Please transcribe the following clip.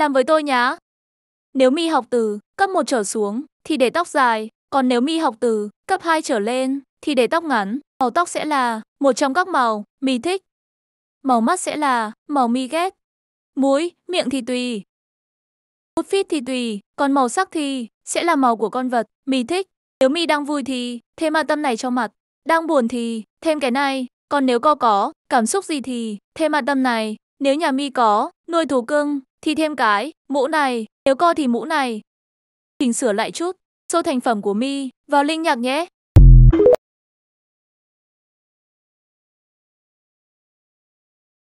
làm với tôi nhá. Nếu mi học từ cấp 1 trở xuống thì để tóc dài, còn nếu mi học từ cấp 2 trở lên thì để tóc ngắn. Màu tóc sẽ là một trong các màu mi thích. Màu mắt sẽ là màu mi ghét. Mũi, miệng thì tùy. Mút phít thì tùy, còn màu sắc thì sẽ là màu của con vật mi thích. Nếu mi đang vui thì thêm mặt tâm này cho mặt, đang buồn thì thêm cái này, còn nếu co có cảm xúc gì thì thêm mặt tâm này. Nếu nhà mi có nuôi thú cưng thì thêm cái, mũ này, nếu co thì mũ này. Chỉnh sửa lại chút, xô thành phẩm của mi vào linh nhạc nhé.